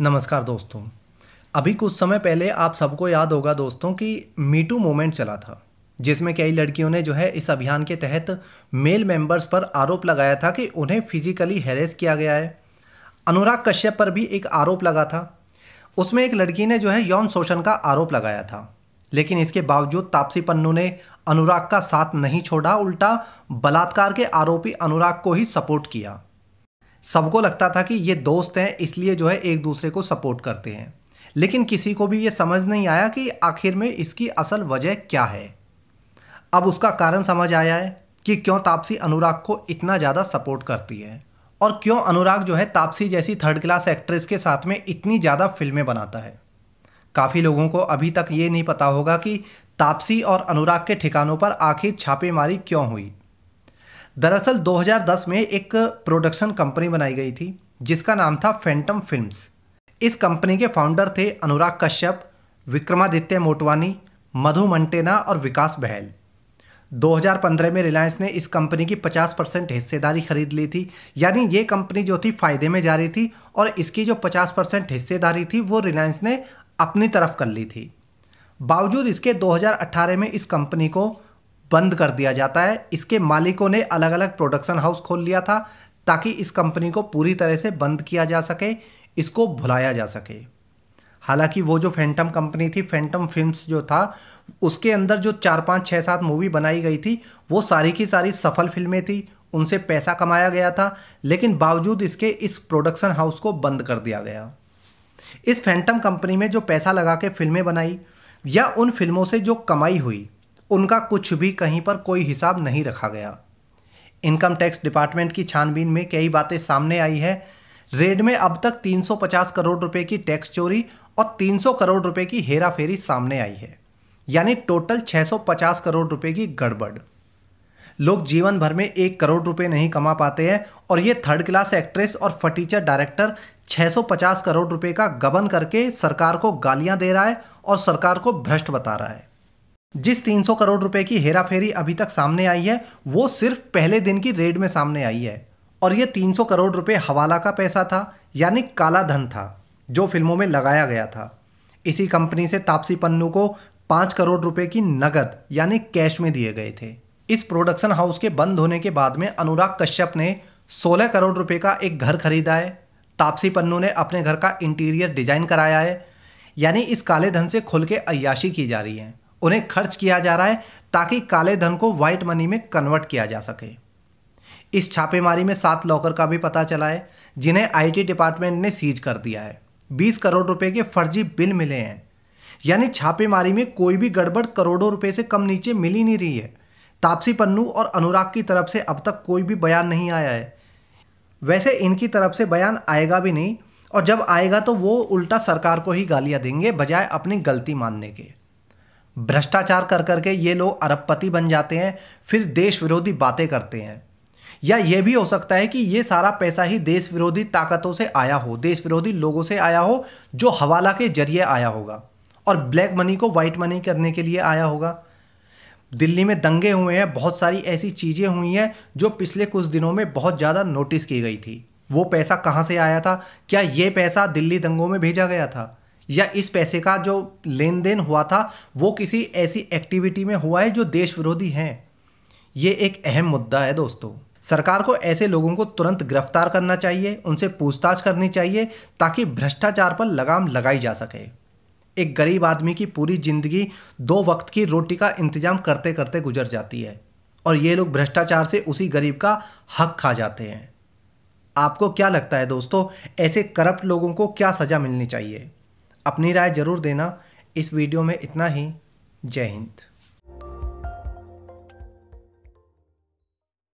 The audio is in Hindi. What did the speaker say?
नमस्कार दोस्तों अभी कुछ समय पहले आप सबको याद होगा दोस्तों कि मीटू मोमेंट चला था जिसमें कई लड़कियों ने जो है इस अभियान के तहत मेल मेंबर्स पर आरोप लगाया था कि उन्हें फिजिकली हैरेस किया गया है अनुराग कश्यप पर भी एक आरोप लगा था उसमें एक लड़की ने जो है यौन शोषण का आरोप लगाया था लेकिन इसके बावजूद तापसी पन्नू ने अनुराग का साथ नहीं छोड़ा उल्टा बलात्कार के आरोपी अनुराग को ही सपोर्ट किया सबको लगता था कि ये दोस्त हैं इसलिए जो है एक दूसरे को सपोर्ट करते हैं लेकिन किसी को भी ये समझ नहीं आया कि आखिर में इसकी असल वजह क्या है अब उसका कारण समझ आया है कि क्यों तापसी अनुराग को इतना ज़्यादा सपोर्ट करती है और क्यों अनुराग जो है तापसी जैसी थर्ड क्लास एक्ट्रेस के साथ में इतनी ज़्यादा फिल्में बनाता है काफ़ी लोगों को अभी तक ये नहीं पता होगा कि तापसी और अनुराग के ठिकानों पर आखिर छापेमारी क्यों हुई दरअसल 2010 में एक प्रोडक्शन कंपनी बनाई गई थी जिसका नाम था फैंटम फिल्म्स इस कंपनी के फाउंडर थे अनुराग कश्यप विक्रमादित्य मोटवानी मधु मंटेना और विकास बहल 2015 में रिलायंस ने इस कंपनी की 50 परसेंट हिस्सेदारी खरीद ली थी यानी ये कंपनी जो थी फायदे में जा रही थी और इसकी जो 50 परसेंट हिस्सेदारी थी वो रिलायंस ने अपनी तरफ कर ली थी बावजूद इसके 2018 में इस कंपनी को बंद कर दिया जाता है इसके मालिकों ने अलग अलग प्रोडक्शन हाउस खोल लिया था ताकि इस कंपनी को पूरी तरह से बंद किया जा सके इसको भुलाया जा सके हालांकि वो जो फैंटम कंपनी थी फैंटम फिल्म्स जो था उसके अंदर जो चार पाँच छः सात मूवी बनाई गई थी वो सारी की सारी सफल फिल्में थी उनसे पैसा कमाया गया था लेकिन बावजूद इसके इस प्रोडक्शन हाउस को बंद कर दिया गया इस फैंटम कंपनी में जो पैसा लगा के फिल्में बनाई या उन फिल्मों से जो कमाई हुई उनका कुछ भी कहीं पर कोई हिसाब नहीं रखा गया इनकम टैक्स डिपार्टमेंट की छानबीन में कई बातें सामने आई है रेड में अब तक 350 करोड़ रुपए की टैक्स चोरी और 300 करोड़ रुपए की हेराफेरी सामने आई है यानी टोटल 650 करोड़ रुपए की गड़बड़ लोग जीवन भर में एक करोड़ रुपए नहीं कमा पाते हैं और ये थर्ड क्लास एक्ट्रेस और फटीचर डायरेक्टर 650 करोड़ रुपए का गबन करके सरकार को गालियां दे रहा है और सरकार को भ्रष्ट बता रहा है जिस 300 करोड़ रुपए की हेराफेरी अभी तक सामने आई है वो सिर्फ पहले दिन की रेड में सामने आई है और ये 300 करोड़ रुपए हवाला का पैसा था यानी काला धन था जो फिल्मों में लगाया गया था इसी कंपनी से तापसी पन्नू को पाँच करोड़ रुपए की नकद यानी कैश में दिए गए थे इस प्रोडक्शन हाउस के बंद होने के बाद में अनुराग कश्यप ने सोलह करोड़ रुपए का एक घर खरीदा है तापसी पन्नू ने अपने घर का इंटीरियर डिजाइन कराया है यानी इस काले धन से खुल के अयाशी की जा रही है उन्हें खर्च किया जा रहा है ताकि काले धन को व्हाइट मनी में कन्वर्ट किया जा सके इस छापेमारी में सात लॉकर का भी पता चला है जिन्हें आईटी डिपार्टमेंट ने सीज कर दिया है बीस करोड़ रुपए के फर्जी बिल मिले हैं यानी छापेमारी में कोई भी गड़बड़ करोड़ों रुपए से कम नीचे मिल ही नहीं रही है तापसी पन्नू और अनुराग की तरफ से अब तक कोई भी बयान नहीं आया है वैसे इनकी तरफ से बयान आएगा भी नहीं और जब आएगा तो वो उल्टा सरकार को ही गालियाँ देंगे बजाय अपनी गलती मानने के भ्रष्टाचार कर करके ये लोग अरबपति बन जाते हैं फिर देश विरोधी बातें करते हैं या ये भी हो सकता है कि ये सारा पैसा ही देश विरोधी ताकतों से आया हो देश विरोधी लोगों से आया हो जो हवाला के जरिए आया होगा और ब्लैक मनी को वाइट मनी करने के लिए आया होगा दिल्ली में दंगे हुए हैं बहुत सारी ऐसी चीज़ें हुई हैं जो पिछले कुछ दिनों में बहुत ज़्यादा नोटिस की गई थी वो पैसा कहाँ से आया था क्या ये पैसा दिल्ली दंगों में भेजा गया था या इस पैसे का जो लेन देन हुआ था वो किसी ऐसी एक्टिविटी में हुआ है जो देश विरोधी है ये एक अहम मुद्दा है दोस्तों सरकार को ऐसे लोगों को तुरंत गिरफ्तार करना चाहिए उनसे पूछताछ करनी चाहिए ताकि भ्रष्टाचार पर लगाम लगाई जा सके एक गरीब आदमी की पूरी ज़िंदगी दो वक्त की रोटी का इंतजाम करते करते गुजर जाती है और ये लोग भ्रष्टाचार से उसी गरीब का हक खा जाते हैं आपको क्या लगता है दोस्तों ऐसे करप्ट लोगों को क्या सज़ा मिलनी चाहिए अपनी राय ज़रूर देना इस वीडियो में इतना ही जय हिंद